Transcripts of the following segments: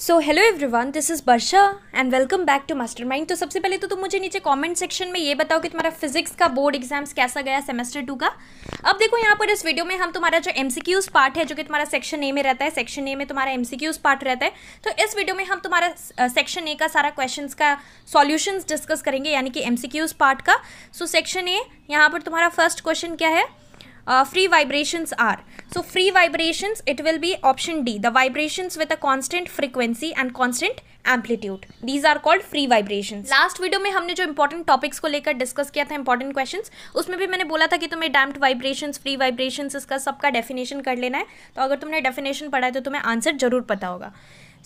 So hello one this is Barsha and welcome back to master mind तो सबसे पहले तो तुम मुझे नीचे कमेंट सेक्शन में ये बताओ कि तुम्हारा फिजिक्स का बोर्ड एग्जाम्स कैसा गया सेमेस्टर टू का अब देखो यहाँ पर इस वीडियो में हम तुम्हारा जो एम पार्ट है जो कि तुम्हारा सेक्शन ए में रहता है सेक्शन ए में तुम्हारा एम पार्ट रहता है तो इस वीडियो में हम तुम्हारा सेक्शन ए का सारा क्वेश्चन का सॉल्यूशन डिस्कस करेंगे यानी कि एम पार्ट का सो सेक्शन ए यहाँ पर तुम्हारा फर्स्ट क्वेश्चन क्या है uh, free vibrations are. So free vibrations, it will be option D. The vibrations with a constant frequency and constant amplitude these are called free vibration last video में हमने जो important topics को लेकर discuss किया था important question उसमें भी मैंने बोला था कि तुम्हें डैम्प्ड वाइब्रेशन फ्री वाइब्रेशन इसका सबका डेफिनेशन कर लेना है तो अगर तुमने डेफिनेशन पढ़ा है तो तुम्हें आंसर जरूर पता होगा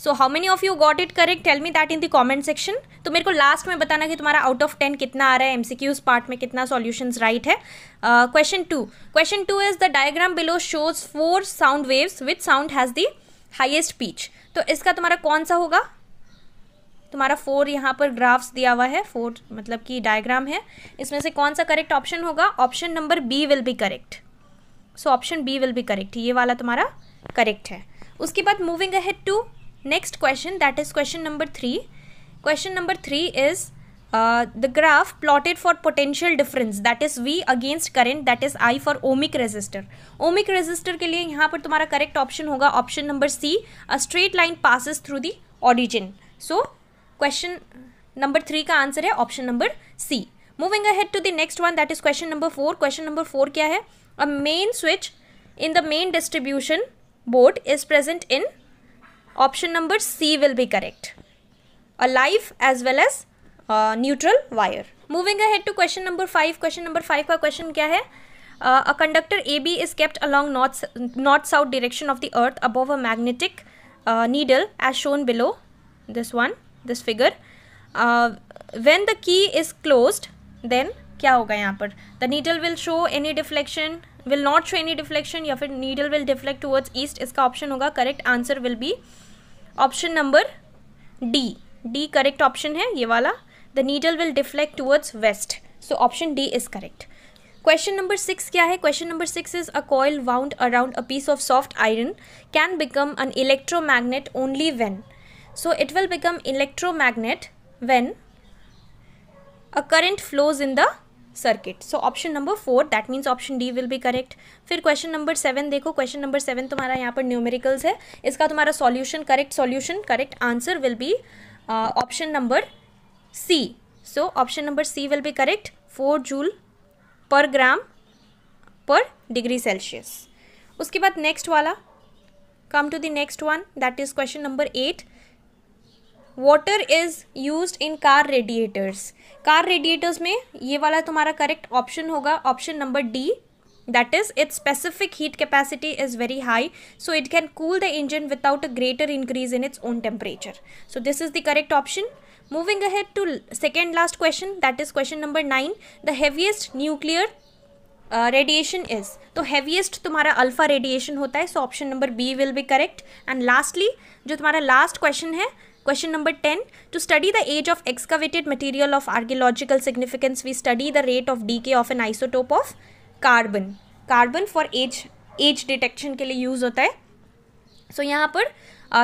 so how many of you got it correct tell me that in the comment section तो मेरे को लास्ट में बताना कि तुम्हारा आउट ऑफ टेन कितना आ रहा है क्यूज पार्ट में कितना सॉल्यूशंस राइट है question two question two is the diagram below shows four sound waves with sound has the highest pitch तो इसका तुम्हारा कौन सा होगा तुम्हारा फोर यहाँ पर ग्राफ्स दिया हुआ है फोर मतलब कि डायग्राम है इसमें से कौन सा करेक्ट ऑप्शन होगा option number B will be correct so option B will be correct ये वाला तुम्हारा करेक्ट है उसके बाद moving ahead to next question that is question number 3 question number 3 is uh, the graph plotted for potential difference that is V against current that is I for ohmic resistor ohmic resistor के लिए यहाँ पर तुम्हारा correct option होगा option number C a straight line passes through the origin so question number three का answer है option number C moving ahead to the next one that is question number four question number four क्या है a main switch in the main distribution board is present in option number C will be correct a life as well as neutral wire moving ahead to question number five question number five का question क्या है a conductor A B is kept along north north south direction of the earth above a magnetic needle as shown below this one this figure when the key is close then क्या होगा यहाँ पर the needle will show any deflection will not show any deflection या फिर needle will deflect towards east इसका option होगा correct answer will be option number D D correct option है ये वाला the needle will deflect towards west so option D is correct question number six क्या है question number six is a coil wound around a piece of soft iron can become an electromagnet only when so it will become electromagnet when a current flows in the circuit so option number four that means option D will be correct फिर question number seven देखो question number seven तुम्हारा यहाँ पर numericals है इसका तुम्हारा solution correct solution correct answer will be option number C so option number C will be correct four joule per gram per degree Celsius उसके बाद next वाला come to the next one that is question number eight water is use in car radiators car radiators में ये वाला तुम्हारा correct option होगा option number D that is its specific heat capacity is very high so it can cool the engine without a greater increase in its own temperature so this is the correct option moving ahead to second last question that is question number nine the heaviest nuclear radiation is तो heaviest तुम्हारा alpha radiation होता है so option number B will be correct and lastly जो तुम्हारा last question है Question number 10. To study the age of excavated material of archaeological significance, we study the rate of decay of an isotope of carbon. Carbon for age age detection के लिए use होता है सो so, यहाँ पर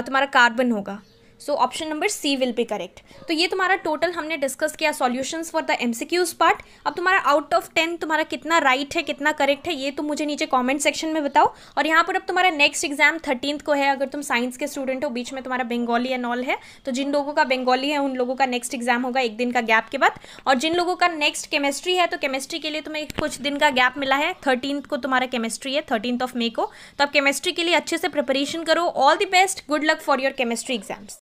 तुम्हारा carbon होगा so option number C will be correct तो ये तुम्हारा टोटल हमने डिस्कस किया solutions for the MCQs part अब तुम्हारा आउट ऑफ टेन तुम्हारा कितना राइट right है कितना करेक्ट है ये तुम मुझे नीचे कमेंट सेक्शन में बताओ और यहाँ पर अब तुम्हारा नेक्स्ट एग्जाम थर्टीन को है अगर तुम साइंस के स्टूडेंट हो बीच में तुम्हारा बंगाली एंड ऑल है तो जिन लोगों का बंगाली है उन लोगों का नेक्स्ट एग्जाम होगा एक दिन का गैप के बाद और जिन लोगों का नेक्स्ट केमिस्ट्री है तो केमिस्ट्री के लिए तुम्हें कुछ दिन का गैप मिला है थर्टीन को तुम्हारा केमिस्ट्री है थर्टीन ऑफ मे को तो अब केमिस्ट्री के लिए अच्छे से प्रिपरेशन करो all the best good luck for your chemistry exams